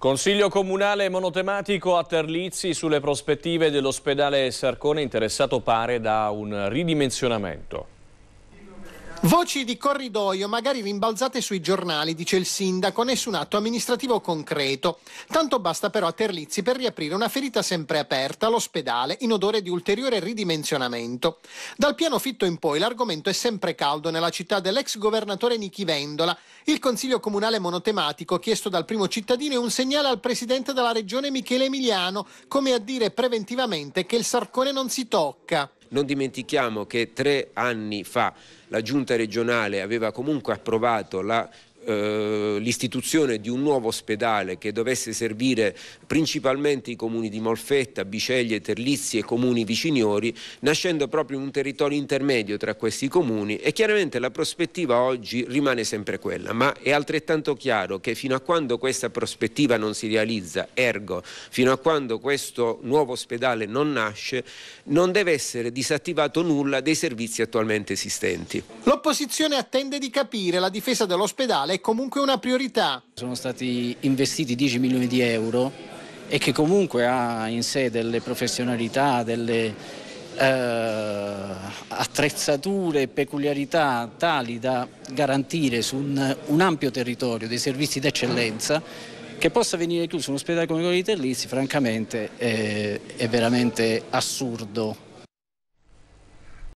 Consiglio comunale monotematico a Terlizzi sulle prospettive dell'ospedale Sarcone interessato pare da un ridimensionamento. Voci di corridoio, magari rimbalzate sui giornali, dice il sindaco, nessun atto amministrativo concreto. Tanto basta però a Terlizzi per riaprire una ferita sempre aperta, l'ospedale, in odore di ulteriore ridimensionamento. Dal piano fitto in poi l'argomento è sempre caldo nella città dell'ex governatore Nichi Vendola. Il consiglio comunale monotematico chiesto dal primo cittadino è un segnale al presidente della regione Michele Emiliano, come a dire preventivamente che il sarcone non si tocca. Non dimentichiamo che tre anni fa la giunta regionale aveva comunque approvato la eh, l'istituzione di un nuovo ospedale che dovesse servire principalmente i comuni di Molfetta, Biceglie, Terlizzi e comuni viciniori, nascendo proprio in un territorio intermedio tra questi comuni e chiaramente la prospettiva oggi rimane sempre quella, ma è altrettanto chiaro che fino a quando questa prospettiva non si realizza, ergo fino a quando questo nuovo ospedale non nasce, non deve essere disattivato nulla dei servizi attualmente esistenti. L'opposizione attende di capire la difesa dell'ospedale ambientale è comunque una priorità. Sono stati investiti 10 milioni di euro e che comunque ha in sé delle professionalità, delle eh, attrezzature e peculiarità tali da garantire su un, un ampio territorio dei servizi d'eccellenza che possa venire chiuso un ospedale come quello di Terlizzi francamente è, eh, è veramente assurdo.